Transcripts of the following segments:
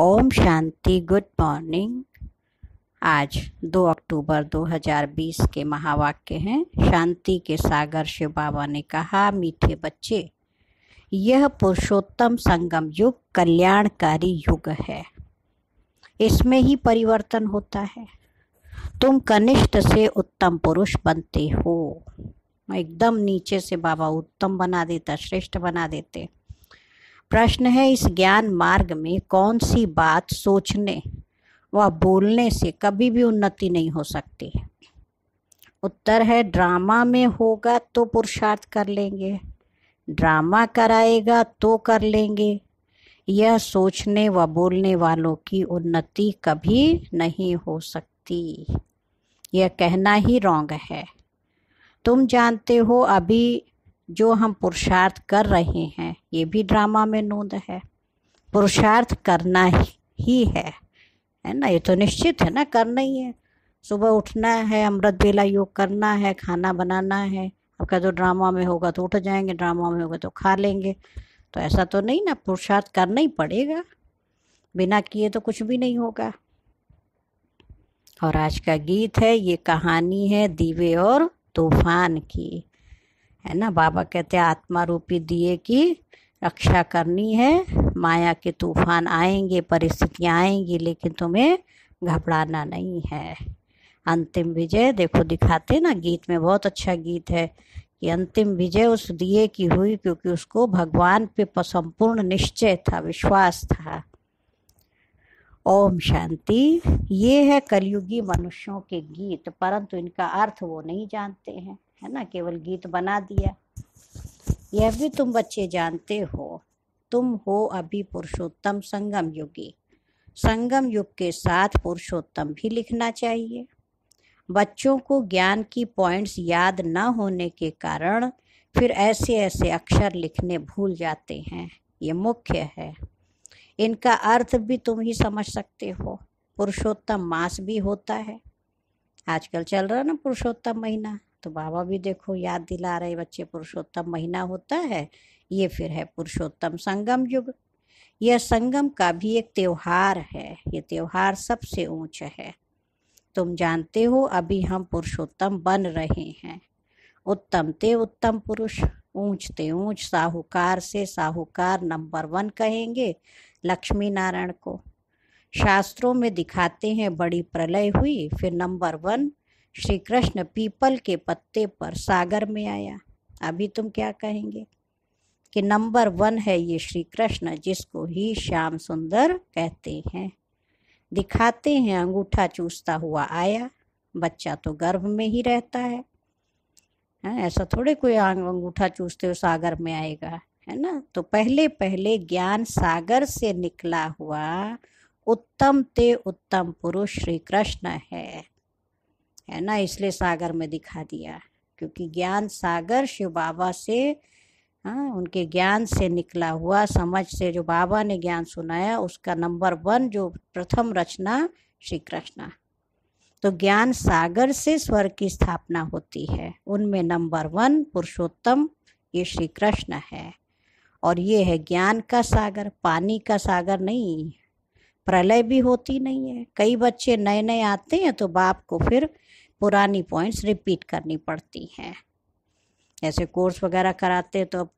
ओम शांति good morning आज 2 अक्टूबर 2020 के महावाक्य हैं शांति के सागर शिव बाबा ने कहा मीठे बच्चे यह पुरुषोत्तम संगम युग कल्याणकारी युग है इसमें ही परिवर्तन होता है तुम कनिष्ठ से उत्तम पुरुष बनते हो एकदम नीचे से बाबा उत्तम बना देता श्रेष्ठ बना देते प्रश्न है इस ज्ञान मार्ग में कौन सी बात सोचने व बोलने से कभी भी उन्नति नहीं हो सकती है उत्तर है ड्रामा में होगा तो पुरुषार्थ कर लेंगे ड्रामा कराएगा तो कर लेंगे यह सोचने व बोलने वालों की उन्नति कभी नहीं हो सकती यह कहना ही रॉन्ग है तुम जानते हो अभी जो हम पुरुषार्थ कर रहे हैं ये भी ड्रामा में नोंद है पुरुषार्थ करना ही है है ना ये तो निश्चित है ना करना ही है सुबह उठना है अमृत बेला योग करना है खाना बनाना है आपका जो ड्रामा में होगा तो उठ जाएंगे ड्रामा में होगा तो खा लेंगे तो ऐसा तो नहीं ना पुरुषार्थ करना ही पड़ेगा बिना किए तो कुछ भी नहीं होगा और आज का गीत है ये कहानी है दीवे और तूफान की है ना बाबा कहते हैं आत्मा रूपी दिए की रक्षा करनी है माया के तूफान आएंगे परिस्थितियाँ आएंगी लेकिन तुम्हें घबराना नहीं है अंतिम विजय देखो दिखाते ना गीत में बहुत अच्छा गीत है कि अंतिम विजय उस दिए की हुई क्योंकि उसको भगवान पे संपूर्ण निश्चय था विश्वास था ओम शांति ये है कलयुगी मनुष्यों के गीत परंतु इनका अर्थ वो नहीं जानते हैं है ना केवल गीत बना दिया यह भी तुम बच्चे जानते हो तुम हो अभी पुरुषोत्तम संगम युगी संगम युग के साथ पुरुषोत्तम भी लिखना चाहिए बच्चों को ज्ञान की पॉइंट्स याद न होने के कारण फिर ऐसे ऐसे अक्षर लिखने भूल जाते हैं ये मुख्य है इनका अर्थ भी तुम ही समझ सकते हो पुरुषोत्तम मास भी होता है आजकल चल रहा है ना पुरुषोत्तम महीना तो बाबा भी देखो याद दिला रहे बच्चे पुरुषोत्तम महीना होता है ये फिर है पुरुषोत्तम संगम युग यह संगम का भी एक त्योहार है ये त्योहार सबसे ऊंच है तुम जानते हो अभी हम पुरुषोत्तम बन रहे हैं उत्तम ते उत्तम पुरुष ऊंच ते ऊंच साहूकार से साहूकार नंबर वन कहेंगे लक्ष्मी नारायण को शास्त्रों में दिखाते हैं बड़ी प्रलय हुई फिर नंबर वन श्री कृष्ण पीपल के पत्ते पर सागर में आया अभी तुम क्या कहेंगे कि नंबर वन है ये श्री कृष्ण जिसको ही श्याम सुंदर कहते हैं दिखाते हैं अंगूठा चूसता हुआ आया बच्चा तो गर्भ में ही रहता है है हाँ, ऐसा थोड़े कोई अंगूठा चूसते हुए सागर में आएगा है ना तो पहले पहले ज्ञान सागर से निकला हुआ उत्तम ते उत्तम पुरुष श्री कृष्ण है है ना इसलिए सागर में दिखा दिया क्योंकि ज्ञान सागर शिव बाबा से हाँ उनके ज्ञान से निकला हुआ समझ से जो बाबा ने ज्ञान सुनाया उसका नंबर वन जो प्रथम रचना श्री कृष्ण तो ज्ञान सागर से स्वर की स्थापना होती है उनमें नंबर वन पुरुषोत्तम ये श्री कृष्ण है और ये है ज्ञान का सागर पानी का सागर नहीं प्रलय भी होती नहीं है कई बच्चे नए नए आते हैं तो बाप को फिर पुरानी पॉइंट्स रिपीट करनी पड़ती हैं ऐसे कोर्स वगैरह कराते तो अब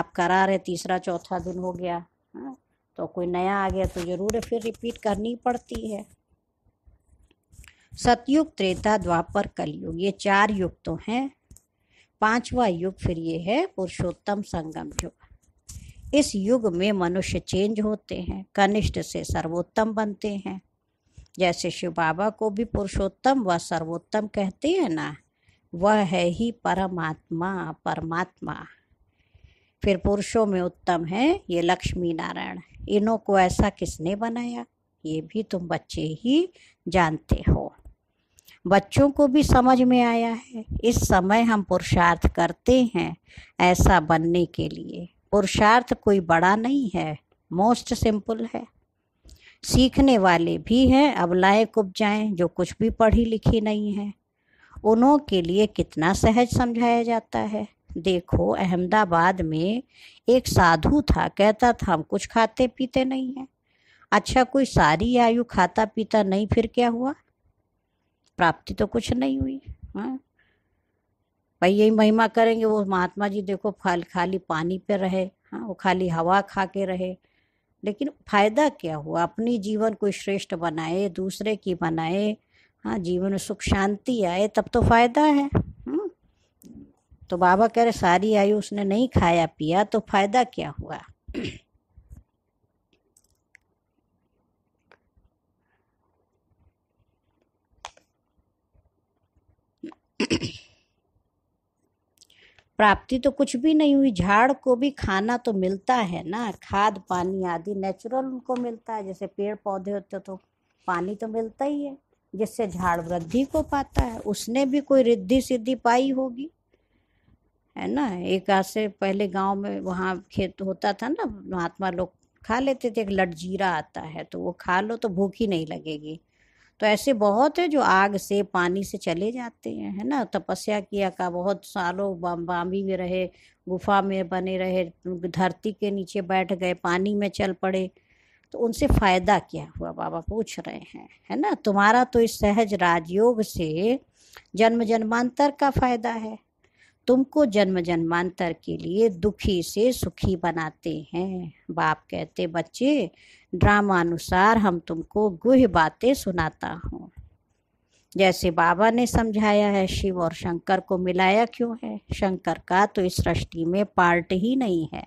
आप करा रहे तीसरा चौथा दिन हो गया हाँ तो कोई नया आ गया तो ज़रूर फिर रिपीट करनी पड़ती है सतयुग त्रेता द्वापर कलयुग ये चार युग तो हैं पांचवा युग फिर ये है पुरुषोत्तम संगम युग इस युग में मनुष्य चेंज होते हैं कनिष्ठ से सर्वोत्तम बनते हैं जैसे शिव बाबा को भी पुरुषोत्तम व सर्वोत्तम कहते हैं ना वह है ही परमात्मा परमात्मा फिर पुरुषों में उत्तम है ये लक्ष्मी नारायण इनों को ऐसा किसने बनाया ये भी तुम बच्चे ही जानते हो बच्चों को भी समझ में आया है इस समय हम पुरुषार्थ करते हैं ऐसा बनने के लिए पुरुषार्थ कोई बड़ा नहीं है मोस्ट सिंपल है सीखने वाले भी हैं अब लायक उपजाएं जो कुछ भी पढ़ी लिखी नहीं है उन्हों के लिए कितना सहज समझाया जाता है देखो अहमदाबाद में एक साधु था कहता था हम कुछ खाते पीते नहीं हैं अच्छा कोई सारी आयु खाता पीता नहीं फिर क्या हुआ प्राप्ति तो कुछ नहीं हुई हाँ भाई यही महिमा करेंगे वो महात्मा जी देखो फल खाली पानी पे रहे हाँ वो खाली हवा खा के रहे लेकिन फायदा क्या हुआ अपनी जीवन को श्रेष्ठ बनाए दूसरे की बनाए हाँ जीवन में सुख शांति आए तब तो फायदा है हुँ? हम्म। तो बाबा कह रहे सारी आयु उसने नहीं खाया पिया तो फायदा क्या हुआ प्राप्ति तो कुछ भी नहीं हुई झाड़ को भी खाना तो मिलता है ना खाद पानी आदि नेचुरल उनको मिलता है जैसे पेड़ पौधे होते तो पानी तो मिलता ही है जिससे झाड़ वृद्धि को पाता है उसने भी कोई रिद्धि सिद्धि पाई होगी है ना एक आज पहले गांव में वहाँ खेत होता था ना महात्मा लोग खा लेते थे एक लटजीरा आता है तो वो खा लो तो भूख ही नहीं लगेगी तो ऐसे बहुत है जो आग से पानी से चले जाते हैं है ना तपस्या किया का बहुत सालों बाम्बी में रहे गुफा में बने रहे धरती के नीचे बैठ गए पानी में चल पड़े तो उनसे फ़ायदा क्या हुआ बाबा पूछ रहे हैं है ना तुम्हारा तो इस सहज राजयोग से जन्म जन्मांतर का फ़ायदा है तुमको जन्म जन्मांतर के लिए दुखी से सुखी बनाते हैं बाप कहते बच्चे ड्रामा अनुसार हम तुमको गुह बातें सुनाता हूँ जैसे बाबा ने समझाया है शिव और शंकर को मिलाया क्यों है शंकर का तो इस सृष्टि में पार्ट ही नहीं है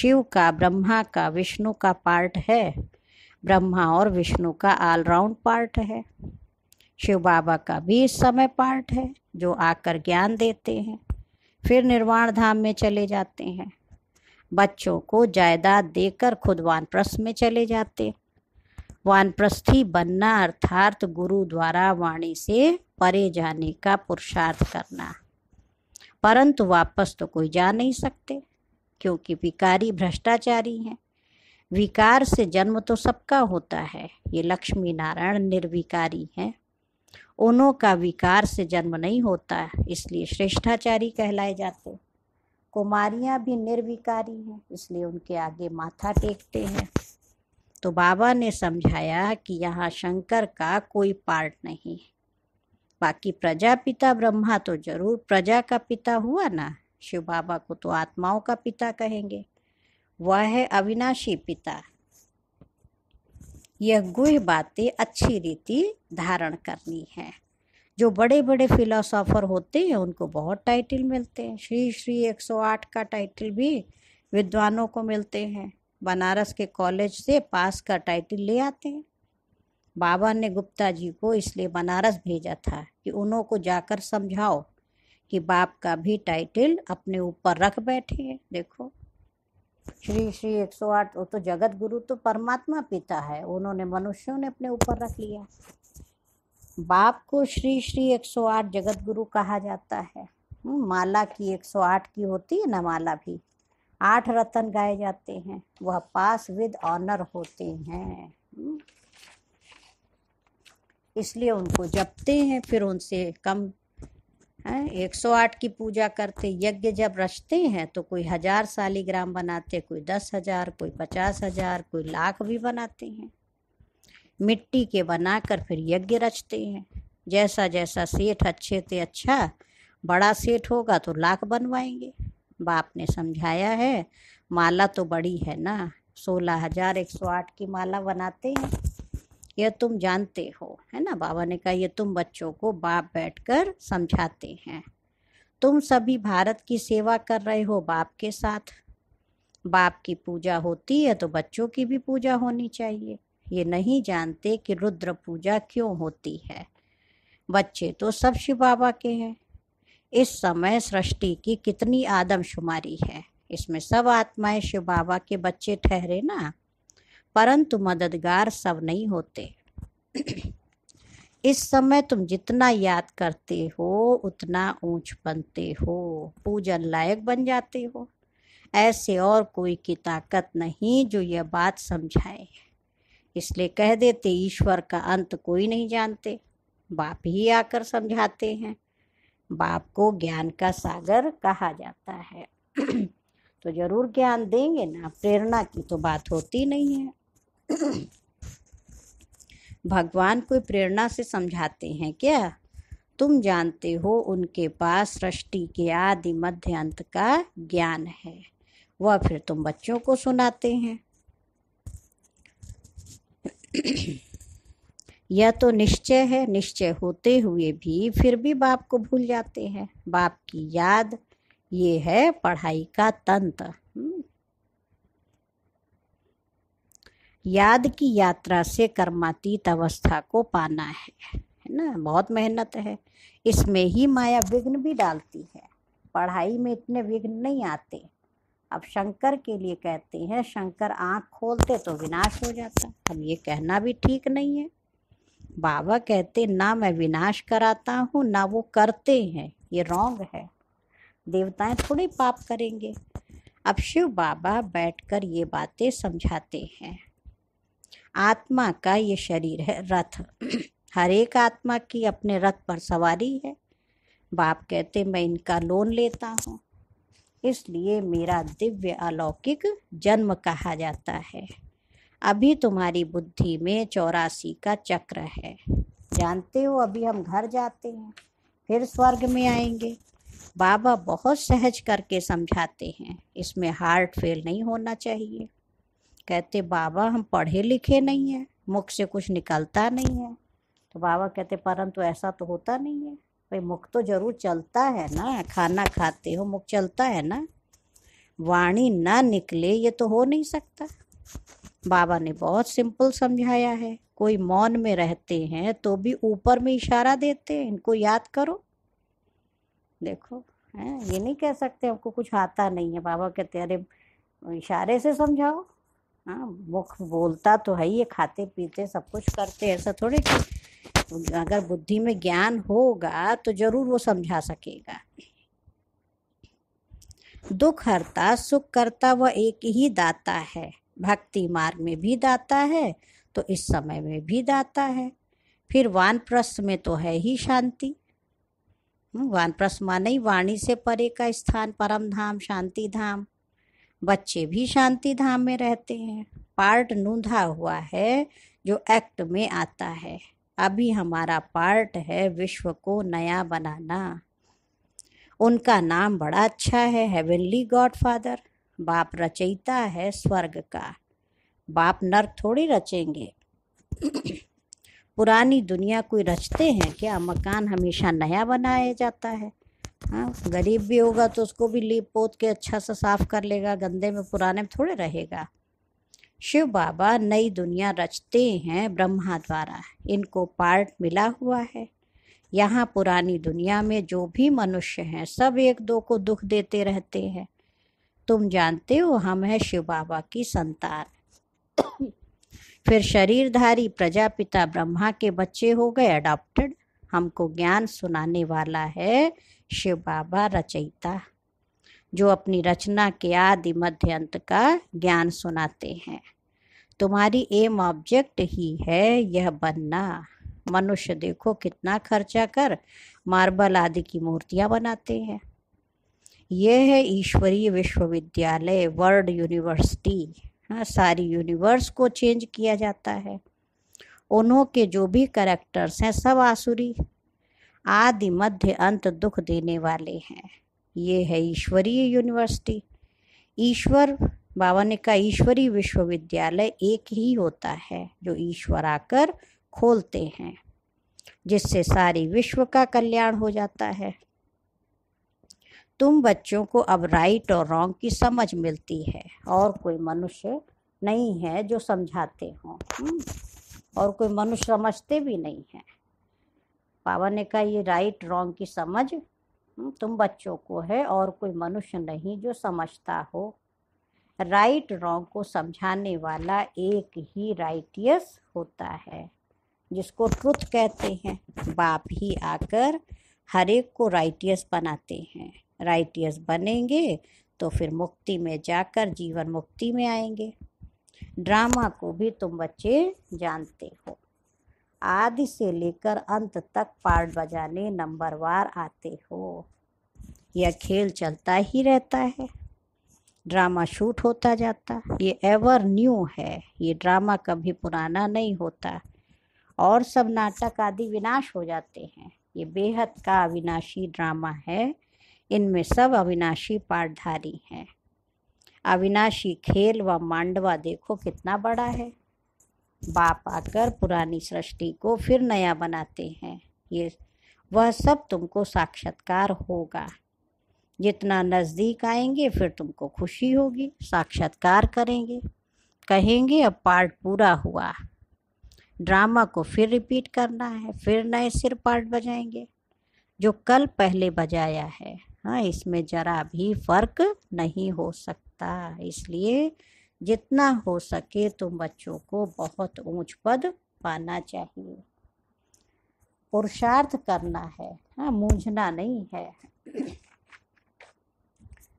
शिव का ब्रह्मा का विष्णु का पार्ट है ब्रह्मा और विष्णु का ऑलराउंड पार्ट है शिव बाबा का भी इस समय पार्ट है जो आकर ज्ञान देते हैं फिर निर्वाण धाम में चले जाते हैं बच्चों को जायदाद देकर खुद वानप्रस्थ में चले जाते वानप्रस्थी बनना अर्थात गुरु द्वारा वाणी से परे जाने का पुरुषार्थ करना परंतु वापस तो कोई जा नहीं सकते क्योंकि विकारी भ्रष्टाचारी हैं विकार से जन्म तो सबका होता है ये लक्ष्मी नारायण निर्विकारी हैं उनों का विकार से जन्म नहीं होता है इसलिए श्रेष्ठाचारी कहलाए जाते कुमारियां भी निर्विकारी हैं इसलिए उनके आगे माथा टेकते हैं तो बाबा ने समझाया कि यहाँ शंकर का कोई पार्ट नहीं बाकी प्रजा पिता ब्रह्मा तो जरूर प्रजा का पिता हुआ ना शिव बाबा को तो आत्माओं का पिता कहेंगे वह है अविनाशी पिता यह गुह बातें अच्छी रीति धारण करनी है जो बड़े बड़े फिलोसॉफर होते हैं उनको बहुत टाइटल मिलते हैं श्री श्री 108 का टाइटल भी विद्वानों को मिलते हैं बनारस के कॉलेज से पास का टाइटल ले आते हैं बाबा ने गुप्ता जी को इसलिए बनारस भेजा था कि उन्हों को जाकर समझाओ कि बाप का भी टाइटल अपने ऊपर रख बैठे हैं देखो श्री श्री 108 वो तो जगत गुरु तो परमात्मा पिता है उन्होंने मनुष्यों ने अपने ऊपर रख लिया बाप को श्री श्री 108 जगत गुरु कहा जाता है हम्म, माला की 108 की होती है ना माला भी आठ रतन गाए जाते हैं वह पास विद ऑनर होते हैं हम्म, इसलिए उनको जपते हैं फिर उनसे कम हैं 108 की पूजा करते यज्ञ जब रचते हैं तो कोई हजार सालीग्राम बनाते कोई दस हजार कोई पचास हजार कोई लाख भी बनाते हैं मिट्टी के बनाकर फिर यज्ञ रचते हैं जैसा जैसा सेठ अच्छे थे अच्छा बड़ा सेठ होगा तो लाख बनवाएंगे बाप ने समझाया है माला तो बड़ी है ना सोलह हजार एक सौ आठ की माला बनाते हैं यह तुम जानते हो है ना बाबा ने कहा ये तुम बच्चों को बाप बैठकर समझाते हैं तुम सभी भारत की सेवा कर रहे हो बाप के साथ बाप की पूजा होती है तो बच्चों की भी पूजा होनी चाहिए ये नहीं जानते कि रुद्र पूजा क्यों होती है बच्चे तो सब शिव बाबा के हैं इस समय सृष्टि की कितनी आदमशुमारी है इसमें सब आत्माएं शिव बाबा के बच्चे ठहरे ना परंतु मददगार सब नहीं होते इस समय तुम जितना याद करते हो उतना ऊंच बनते हो पूजन लायक बन जाते हो ऐसे और कोई की ताकत नहीं जो यह बात समझाए इसलिए कह देते ईश्वर का अंत कोई नहीं जानते बाप ही आकर समझाते हैं बाप को ज्ञान का सागर कहा जाता है तो जरूर ज्ञान देंगे ना प्रेरणा की तो बात होती नहीं है भगवान कोई प्रेरणा से समझाते हैं क्या तुम जानते हो उनके पास सृष्टि के आदि मध्य अंत का ज्ञान है वह फिर तुम बच्चों को सुनाते हैं यह तो निश्चय है निश्चय होते हुए भी फिर भी बाप को भूल जाते हैं बाप की याद ये है पढ़ाई का तंत्र हम्म? याद की यात्रा से कर्मातीत अवस्था को पाना है है ना बहुत मेहनत है इसमें ही माया विघ्न भी डालती है पढ़ाई में इतने विघ्न नहीं आते अब शंकर के लिए कहते हैं शंकर आंख खोलते तो विनाश हो जाता अब ये कहना भी ठीक नहीं है बाबा कहते ना मैं विनाश कराता हूँ ना वो करते हैं ये रॉन्ग है देवताएं थोड़े पाप करेंगे अब शिव बाबा बैठकर ये बातें समझाते हैं आत्मा का ये शरीर है रथ हर एक आत्मा की अपने रथ पर सवारी है बाप कहते मैं इनका लोन लेता हूँ इसलिए मेरा दिव्य अलौकिक जन्म कहा जाता है अभी तुम्हारी बुद्धि में चौरासी का चक्र है जानते हो अभी हम घर जाते हैं फिर स्वर्ग में आएंगे बाबा बहुत सहज करके समझाते हैं इसमें हार्ट फेल नहीं होना चाहिए कहते बाबा हम पढ़े लिखे नहीं हैं मुख से कुछ निकलता नहीं है तो बाबा कहते परंतु ऐसा तो होता नहीं है भाई मुख तो जरूर चलता है ना खाना खाते हो मुख चलता है ना वाणी ना निकले ये तो हो नहीं सकता बाबा ने बहुत सिंपल समझाया है कोई मौन में रहते हैं तो भी ऊपर में इशारा देते हैं इनको याद करो देखो है ये नहीं कह सकते हमको कुछ आता नहीं है बाबा कहते अरे इशारे से समझाओ हाँ मुख बोलता तो है ये खाते पीते सब कुछ करते ऐसा थोड़े कि अगर बुद्धि में ज्ञान होगा तो जरूर वो समझा सकेगा दुख हरता सुख करता वह एक ही दाता है भक्ति मार्ग में भी दाता है तो इस समय में भी दाता है फिर वानप्रस्थ में तो है ही शांति हाँ, वानप्रस्थ माने वाणी से परे का स्थान परम धाम शांति धाम बच्चे भी शांति धाम में रहते हैं पार्ट नूंधा हुआ है जो एक्ट में आता है अभी हमारा पार्ट है विश्व को नया बनाना उनका नाम बड़ा अच्छा है हेवनली गॉड फादर बाप रचयिता है स्वर्ग का बाप नर्क थोड़ी रचेंगे पुरानी दुनिया कोई रचते हैं क्या मकान हमेशा नया बनाया जाता है हाँ गरीब भी होगा तो उसको भी लीप पोत के अच्छा सा साफ कर लेगा गंदे में पुराने में थोड़े रहेगा शिव बाबा नई दुनिया रचते हैं ब्रह्मा द्वारा इनको पार्ट मिला हुआ है यहाँ पुरानी दुनिया में जो भी मनुष्य हैं सब एक दो को दुख देते रहते हैं तुम जानते हो हम हैं शिव बाबा की संतान फिर शरीरधारी प्रजापिता ब्रह्मा के बच्चे हो गए अडॉप्टेड हमको ज्ञान सुनाने वाला है शिव बाबा रचयिता जो अपनी रचना के आदि मध्य अंत का ज्ञान सुनाते हैं तुम्हारी एम ऑब्जेक्ट ही है यह बनना मनुष्य देखो कितना खर्चा कर मार्बल आदि की मूर्तियाँ बनाते हैं यह है ईश्वरीय विश्वविद्यालय वर्ल्ड यूनिवर्सिटी हाँ सारी यूनिवर्स को चेंज किया जाता है उन्हों के जो भी करेक्टर्स हैं सब आसुरी आदि मध्य अंत दुख देने वाले हैं ये है ईश्वरीय यूनिवर्सिटी ईश्वर बाबा ने कहा ईश्वरी विश्वविद्यालय एक ही होता है जो ईश्वर आकर खोलते हैं जिससे सारी विश्व का कल्याण हो जाता है तुम बच्चों को अब राइट और रॉन्ग की समझ मिलती है और कोई मनुष्य नहीं है जो समझाते हों हम्म। और कोई मनुष्य समझते भी नहीं है पावा ने कहा ये राइट रॉन्ग की समझ हम्म, तुम बच्चों को है और कोई मनुष्य नहीं जो समझता हो राइट रॉन्ग को समझाने वाला एक ही राइटियस होता है जिसको ट्रुथ कहते हैं बाप ही आकर हर एक को राइटियस बनाते हैं राइटियस बनेंगे तो फिर मुक्ति में जाकर जीवन मुक्ति में आएंगे ड्रामा को भी तुम बच्चे जानते हो आदि से लेकर अंत तक पार्ट बजाने नंबर वार आते हो यह खेल चलता ही रहता है ड्रामा शूट होता जाता ये एवर न्यू है ये ड्रामा कभी पुराना नहीं होता और सब नाटक आदि विनाश हो जाते हैं ये बेहद का अविनाशी ड्रामा है इनमें सब अविनाशी पाठधारी हैं अविनाशी खेल व मांडवा देखो कितना बड़ा है बाप आकर पुरानी सृष्टि को फिर नया बनाते हैं ये वह सब तुमको साक्षात्कार होगा जितना नज़दीक आएंगे फिर तुमको खुशी होगी साक्षात्कार करेंगे कहेंगे अब पार्ट पूरा हुआ ड्रामा को फिर रिपीट करना है फिर नए सिर पार्ट बजाएंगे जो कल पहले बजाया है हाँ इसमें ज़रा भी फ़र्क नहीं हो सकता सकता इसलिए जितना हो सके तो बच्चों को बहुत ऊंच पद पाना चाहिए पुरुषार्थ करना है हाँ मूझना नहीं है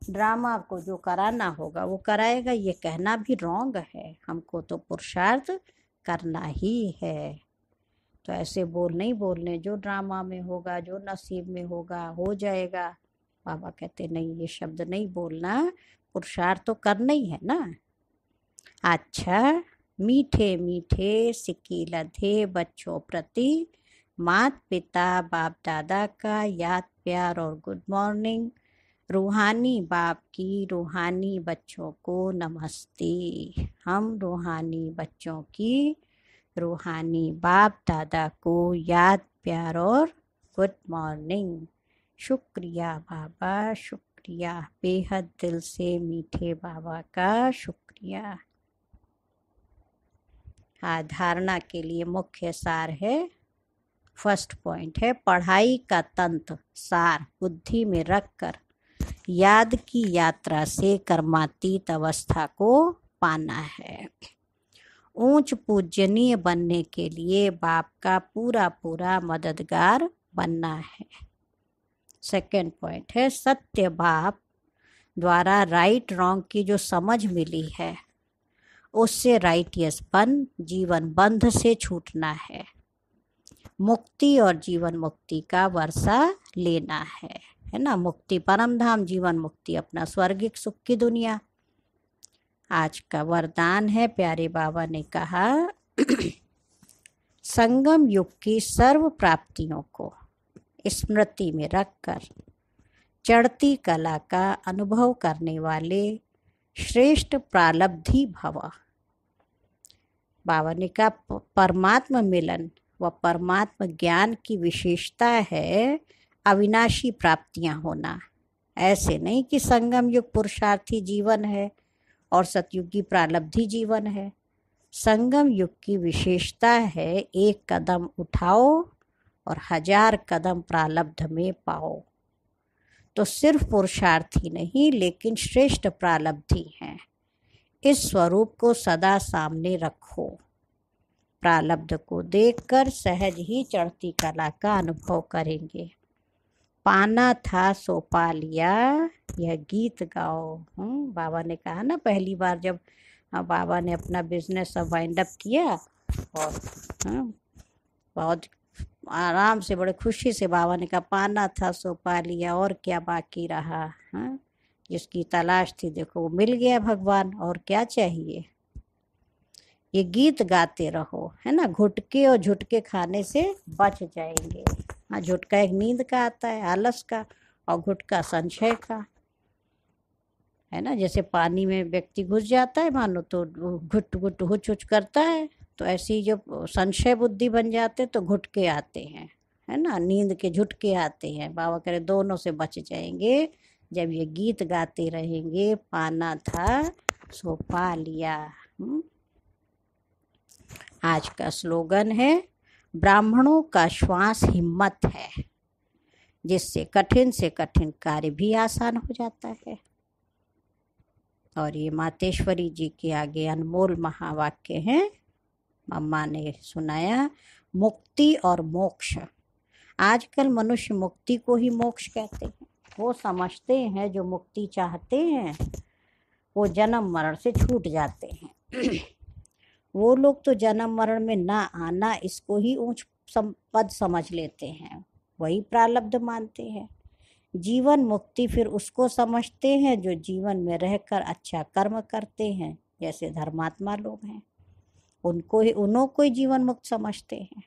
ड्रामा को जो कराना होगा वो कराएगा ये कहना भी रॉन्ग है हमको तो पुरुषार्थ करना ही है तो ऐसे बोल नहीं बोलने जो ड्रामा में होगा जो नसीब में होगा हो जाएगा बाबा कहते नहीं ये शब्द नहीं बोलना पुरुषार्थ तो करना ही है ना अच्छा मीठे मीठे सिक्की लधे बच्चों प्रति मात पिता बाप दादा का याद प्यार और गुड मॉर्निंग रूहानी बाप की रूहानी बच्चों को नमस्ते हम रूहानी बच्चों की रूहानी बाप दादा को याद प्यार और गुड मॉर्निंग शुक्रिया बाबा शुक्रिया शुक्रिया बेहद दिल से मीठे बाबा का शुक्रिया हाँ धारणा के लिए मुख्य सार है फर्स्ट पॉइंट है पढ़ाई का तंत्र सार बुद्धि में रखकर याद की यात्रा से कर्मातीत अवस्था को पाना है ऊंच पूजनीय बनने के लिए बाप का पूरा पूरा मददगार बनना है सेकेंड पॉइंट है सत्य बाप द्वारा राइट रॉन्ग की जो समझ मिली है उससे राइटियसपन जीवन बंध से छूटना है मुक्ति और जीवन मुक्ति का वर्षा लेना है है ना मुक्ति परम धाम जीवन मुक्ति अपना स्वर्गिक सुख की दुनिया आज का वरदान है प्यारे बाबा ने कहा संगम युग की सर्व प्राप्तियों को स्मृति में रखकर चढ़ती कला का अनुभव करने वाले श्रेष्ठ प्रालब्धि भवा भावनिका ने परमात्म मिलन व परमात्म ज्ञान की विशेषता है अविनाशी प्राप्तियां होना ऐसे नहीं कि संगम युग पुरुषार्थी जीवन है और सतयुगी प्रालब्धि जीवन है संगम युग की विशेषता है एक कदम उठाओ और हजार कदम प्रालब्ध में पाओ तो सिर्फ पुरुषार्थी नहीं लेकिन श्रेष्ठ प्रालब्धि हैं इस स्वरूप को सदा सामने रखो प्रालब्ध को देखकर सहज ही चढ़ती कला का अनुभव करेंगे पाना था सो पा लिया यह गीत गाओ हम हम्म, बाबा ने कहा ना पहली बार जब हाँ, बाबा ने अपना बिजनेस वाइंड अप किया और हाँ, बहुत आराम से बड़े खुशी से बाबा ने कहा पाना था सो पा लिया और क्या बाकी रहा हाँ जिसकी तलाश थी देखो वो मिल गया भगवान और क्या चाहिए ये गीत गाते रहो है ना घुटके और झुटके खाने से बच जाएंगे हाँ झुटका एक नींद का आता है आलस का और घुटका संशय का है ना जैसे पानी में व्यक्ति घुस जाता है मानो तो घुट घुट हुच हुच करता है तो ऐसी जब संशय बुद्धि बन जाते तो घुटके आते हैं है ना नींद के झुटके आते हैं बाबा करे दोनों से बच जाएंगे जब ये गीत गाते रहेंगे पाना था सो पा लिया हम्म? आज का स्लोगन है ब्राह्मणों का श्वास हिम्मत है जिससे कठिन से कठिन कार्य भी आसान हो जाता है और ये मातेश्वरी जी के आगे अनमोल महावाक्य हैं अम्मा ने सुनाया मुक्ति और मोक्ष आजकल मनुष्य मुक्ति को ही मोक्ष कहते हैं वो समझते हैं जो मुक्ति चाहते हैं वो जन्म मरण से छूट जाते हैं वो लोग तो जन्म मरण में ना आना इसको ही ऊंच पद समझ लेते हैं वही प्रारब्ध मानते हैं जीवन मुक्ति फिर उसको समझते हैं जो जीवन में रहकर अच्छा कर्म करते हैं जैसे धर्मात्मा लोग हैं उनको ही उन्हों को ही जीवन मुक्त समझते हैं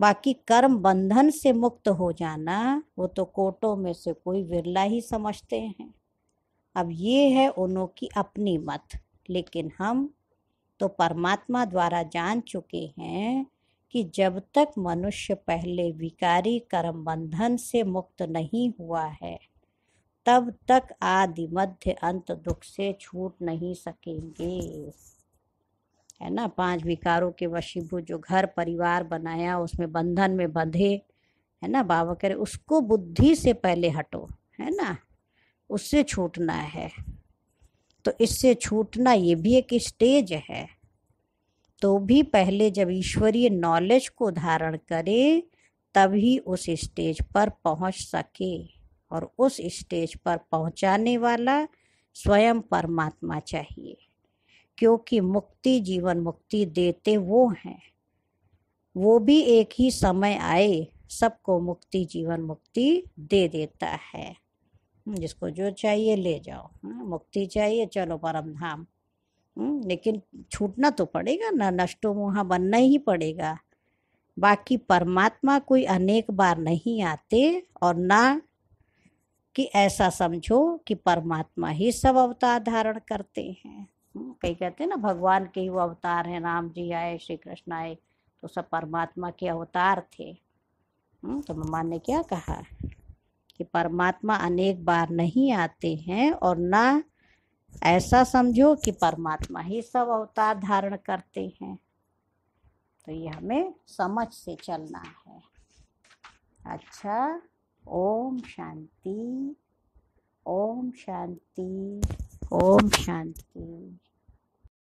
बाकी कर्म बंधन से मुक्त हो जाना वो तो कोटों में से कोई विरला ही समझते हैं अब ये है उनों की अपनी मत लेकिन हम तो परमात्मा द्वारा जान चुके हैं कि जब तक मनुष्य पहले विकारी कर्म बंधन से मुक्त नहीं हुआ है तब तक आदि मध्य अंत दुख से छूट नहीं सकेंगे है ना पांच विकारों के वशीभूत जो घर परिवार बनाया उसमें बंधन में बंधे है ना बाबा करे उसको बुद्धि से पहले हटो है ना उससे छूटना है तो इससे छूटना ये भी एक स्टेज है तो भी पहले जब ईश्वरीय नॉलेज को धारण करे तभी उस स्टेज पर पहुंच सके और उस स्टेज पर पहुंचाने वाला स्वयं परमात्मा चाहिए क्योंकि मुक्ति जीवन मुक्ति देते वो हैं वो भी एक ही समय आए सबको मुक्ति जीवन मुक्ति दे देता है हम्म, जिसको जो चाहिए ले जाओ हम्म, मुक्ति चाहिए चलो परम धाम हम्म, लेकिन छूटना तो पड़ेगा ना नष्टो मुहा बनना ही पड़ेगा बाकी परमात्मा कोई अनेक बार नहीं आते और ना कि ऐसा समझो कि परमात्मा ही सब अवतार धारण करते हैं कई कहते हैं ना भगवान के ही वो अवतार हैं राम जी आए श्री कृष्ण आए तो सब परमात्मा के अवतार थे हम्म, तो भगवान ने क्या कहा कि परमात्मा अनेक बार नहीं आते हैं और ना ऐसा समझो कि परमात्मा ही सब अवतार धारण करते हैं तो ये हमें समझ से चलना है अच्छा ओम शांति ओम शांति ओम शांति